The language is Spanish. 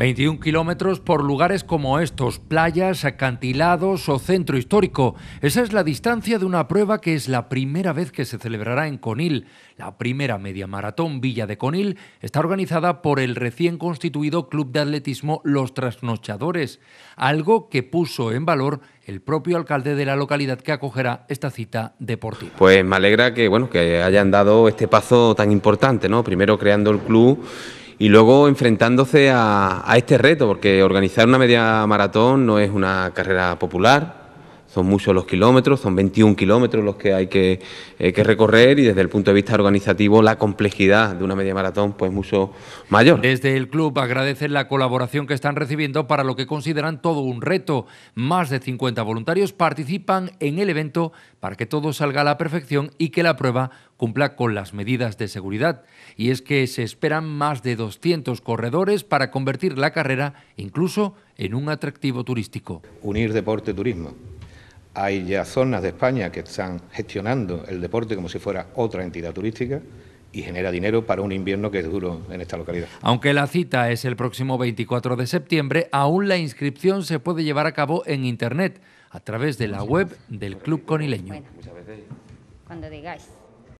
21 kilómetros por lugares como estos, playas, acantilados o centro histórico. Esa es la distancia de una prueba que es la primera vez que se celebrará en Conil. La primera media maratón Villa de Conil está organizada por el recién constituido Club de Atletismo Los Trasnochadores, algo que puso en valor el propio alcalde de la localidad que acogerá esta cita deportiva. Pues me alegra que bueno que hayan dado este paso tan importante, ¿no? Primero creando el club y luego enfrentándose a, este reto, porque organizar una media maratón no es una carrera popular, son muchos los kilómetros, son 21 kilómetros los que hay eh, que, recorrer y desde el punto de vista organizativo la complejidad de una media maratón pues mucho mayor. Desde el club agradecen la colaboración que están recibiendo para lo que consideran todo un reto. Más de 50 voluntarios participan en el evento para que todo salga a la perfección y que la prueba cumpla con las medidas de seguridad. Y es que se esperan más de 200 corredores para convertir la carrera incluso en un atractivo turístico. Unir deporte-turismo hay ya zonas de España que están gestionando el deporte como si fuera otra entidad turística y genera dinero para un invierno que es duro en esta localidad. Aunque la cita es el próximo 24 de septiembre, aún la inscripción se puede llevar a cabo en Internet a través de la web del Club Conileño.